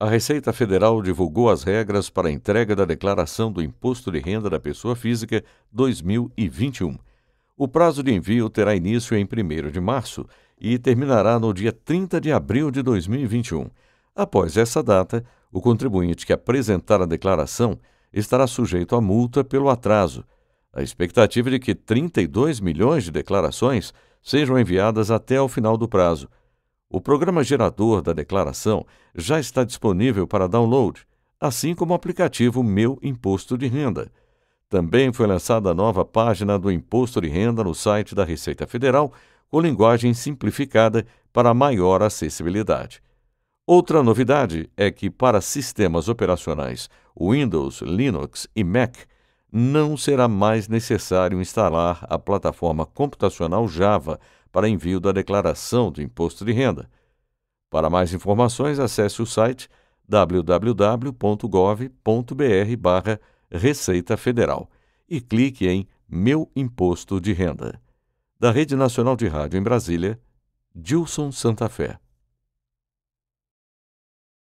a Receita Federal divulgou as regras para a entrega da declaração do Imposto de Renda da Pessoa Física 2021. O prazo de envio terá início em 1 de março e terminará no dia 30 de abril de 2021. Após essa data, o contribuinte que apresentar a declaração estará sujeito à multa pelo atraso. A expectativa é de que 32 milhões de declarações sejam enviadas até o final do prazo o programa gerador da declaração já está disponível para download, assim como o aplicativo Meu Imposto de Renda. Também foi lançada a nova página do Imposto de Renda no site da Receita Federal, com linguagem simplificada para maior acessibilidade. Outra novidade é que, para sistemas operacionais Windows, Linux e Mac, não será mais necessário instalar a plataforma computacional Java para envio da declaração do imposto de renda. Para mais informações, acesse o site www.gov.br/receita federal e clique em Meu Imposto de Renda. Da Rede Nacional de Rádio em Brasília, Dilson Santa Fé.